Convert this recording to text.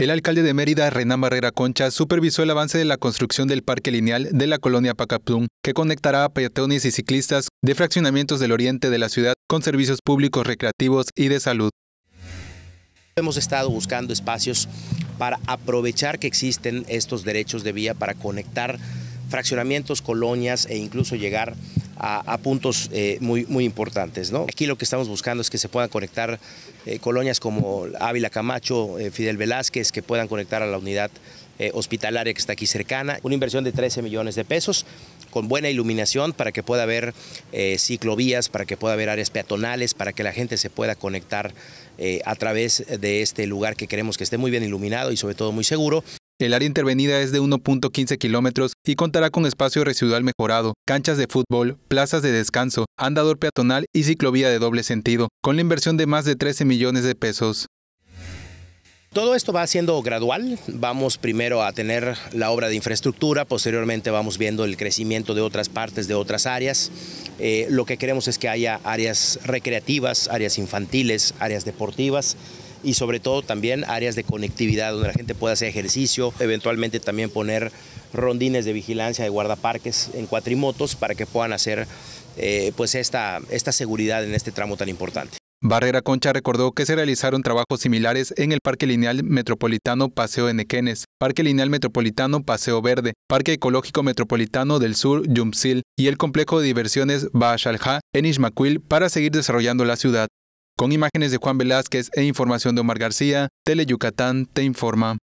El alcalde de Mérida, Renán Barrera Concha, supervisó el avance de la construcción del parque lineal de la colonia Pacaplum, que conectará a peatones y ciclistas de fraccionamientos del oriente de la ciudad con servicios públicos recreativos y de salud. Hemos estado buscando espacios para aprovechar que existen estos derechos de vía para conectar fraccionamientos, colonias e incluso llegar a a, puntos eh, muy, muy importantes. Aquí lo que estamos buscando es que se puedan conectar eh, colonias como Ávila Camacho, eh, Fidel Velázquez, que puedan conectar a la unidad hospitalaria que está aquí cercana. Una inversión de 13 millones de pesos con buena iluminación para que pueda haber ciclovías, para que pueda haber áreas peatonales, para que la gente se pueda conectar a través de este lugar que queremos que esté muy bien iluminado y sobre todo muy seguro. El área intervenida es de 1.15 kilómetros y contará con espacio residual mejorado, canchas de fútbol, plazas de descanso, andador peatonal y ciclovía de doble sentido, con la inversión de más de 13 millones de pesos. Todo esto va siendo gradual, vamos primero a tener la obra de infraestructura, posteriormente vamos viendo el crecimiento de otras partes, de otras áreas. Eh, lo que queremos es que haya áreas recreativas, áreas infantiles, áreas deportivas y sobre todo también áreas de conectividad donde la gente pueda hacer ejercicio, eventualmente también poner rondines de vigilancia de guardaparques en cuatrimotos para que puedan hacer eh, pues esta, esta seguridad en este tramo tan importante. Barrera Concha recordó que se realizaron trabajos similares en el Parque Lineal Metropolitano Paseo de Nequenes, Parque Lineal Metropolitano Paseo Verde, Parque Ecológico Metropolitano del Sur Yumsil y el Complejo de Diversiones Baashalja en Ismaquil para seguir desarrollando la ciudad. Con imágenes de Juan Velázquez e información de Omar García, Tele Yucatán te informa.